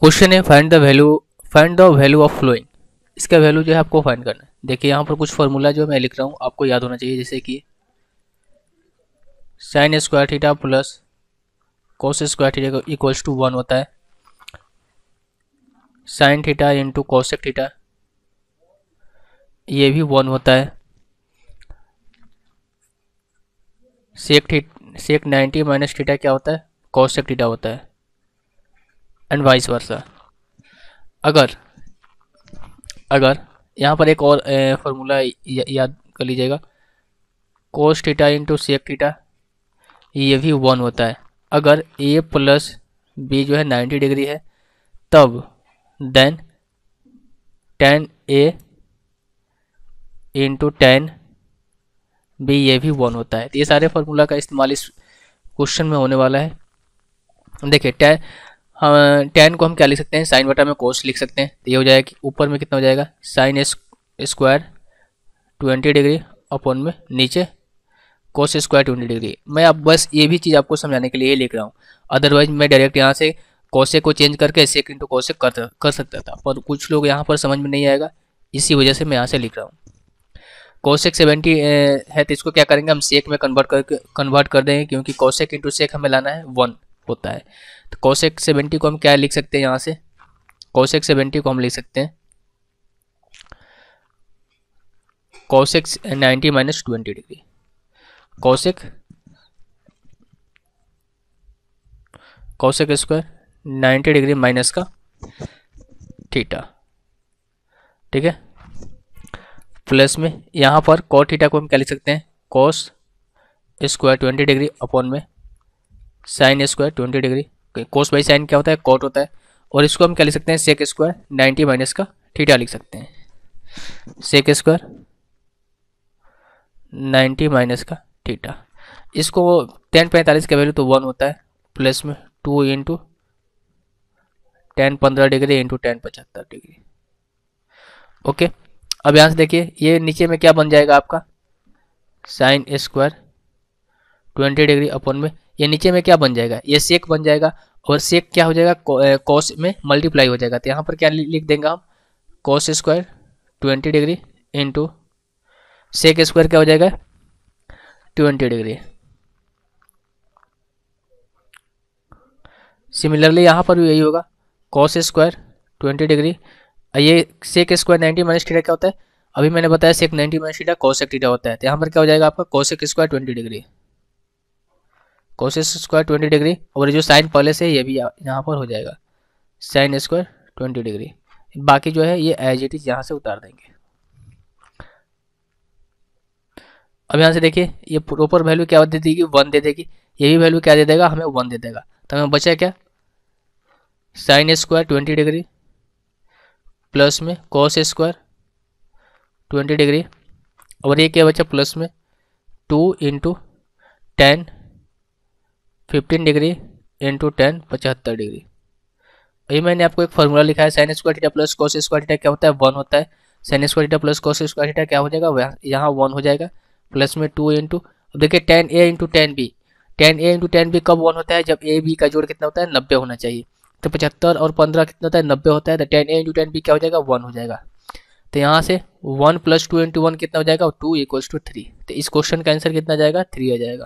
question है find the value find the value of following इसका value जो है आपको फाइंड करना है देखिए यहाँ पर कुछ फॉर्मूला जो मैं लिख रहा हूँ आपको याद होना चाहिए जैसे कि sine square theta plus cos square theta का इक्वल्स टू वन होता है sine theta into cosec theta ये भी वन होता है sec theta sec ninety minus theta क्या होता है कोसेक थीटा होता है एंड वाइस वर्सा अगर अगर यहाँ पर एक और फार्मूला याद कर लीजिएगा cos theta into sec theta ये भी वन होता है अगर ए प्लस बी जो है नाइन्टी डिग्री है तब then tan A into tan B ये भी वन होता है तो ये सारे फार्मूला का इस्तेमाल इस क्वेश्चन में होने वाला है देखिए टेन हम हाँ, टेन को हम क्या लिख सकते हैं साइन बटा में कोस लिख सकते हैं तो ये हो जाएगा कि ऊपर में कितना हो जाएगा sine square twenty degree upon में नीचे कोस स्क्वायर ट्वेंटी डिग्री मैं अब बस ये भी चीज़ आपको समझाने के लिए लिख रहा हूँ अदरवाइज मैं डायरेक्ट यहाँ से कोसे को चेंज करके सेक इंटू कोसे कर कर सकता था पर कुछ लोग यहाँ पर समझ में नहीं आएगा इसी वजह से मैं यहाँ से लिख रहा हूँ कोशेक सेवेंटी है तो इसको क्या करेंगे हम सेक में कन्वर्ट करके कन्वर्ट कर देंगे क्योंकि कोशेक इंटू सेक हमें लाना है वन होता है तो कोसेक सेवेंटी को हम क्या लिख सकते हैं यहाँ से कोसेक सेवेंटी को हम लिख सकते हैं cosec ninety minus twenty degree cosec cosec square ninety degree minus का थीटा ठीक है प्लस में यहाँ पर कॉ थीटा को हम क्या लिख सकते हैं cos square twenty degree upon में sine square twenty degree cos by sine क्या होता है कोट होता है और इसको हम क्या लिख सकते हैं सेक स्क्वायर नाइन्टी माइनस का थीटा लिख सकते हैं सेक स्क्वायर नाइन्टी माइनस का थीटा इसको टेन पैंतालीस का वैल्यू तो वन होता है प्लस में टू इंटू टेन पंद्रह डिग्री इंटू टेन पचहत्तर डिग्री ओके अब यहाँ से देखिए ये नीचे में क्या बन जाएगा आपका sine square twenty degree upon में ये नीचे में क्या बन जाएगा ये सेक बन जाएगा और सेक क्या हो जाएगा कॉस में मल्टीप्लाई हो जाएगा तो यहाँ पर क्या लिख देंगे हम cos square twenty degree into sec square क्या हो जाएगा ट्वेंटी डिग्री सिमिलरली यहाँ पर भी यही होगा कॉस स्क्वायर ट्वेंटी डिग्री ये sec square ninety minus theta क्या होता है अभी मैंने बताया sec ninety minus theta cosec theta होता है तो यहाँ पर क्या हो जाएगा आपका cosec square twenty degree cosec square twenty degree और जो साइन पहले से ये भी यहाँ पर हो जाएगा साइन स्क्वायर ट्वेंटी डिग्री बाकी जो है ये एज इट इज यहाँ से उतार देंगे अब यहाँ से देखिए ये प्रॉपर वैल्यू क्या दे देगी वन दे देगी ये भी वैल्यू क्या दे देगा हमें वन दे देगा तो हमें बचा क्या sine square twenty degree plus में कॉस स्क्वायर ट्वेंटी डिग्री और ये क्या बचा प्लस में two into tan fifteen degree into tan पचहत्तर डिग्री अभी मैंने आपको एक फॉर्मूला लिखा है sine square theta plus cos square theta क्या होता है वन होता है sine square theta plus cos square theta क्या हो जाएगा यहाँ वन हो जाएगा प्लस में टू इंटू अब देखिए tan A into tan B tan A into tan B कब वन होता है जब ए बी का जोड़ कितना होता है नब्बे होना चाहिए तो पचहत्तर और पंद्रह कितना होता है नब्बे होता है तो tan A into tan B क्या हो जाएगा वन हो जाएगा तो यहाँ से one plus two into one कितना हो जाएगा और टू इक्वल्स टू थ्री तो इस क्वेश्चन का आंसर कितना जाएगा थ्री आ जाएगा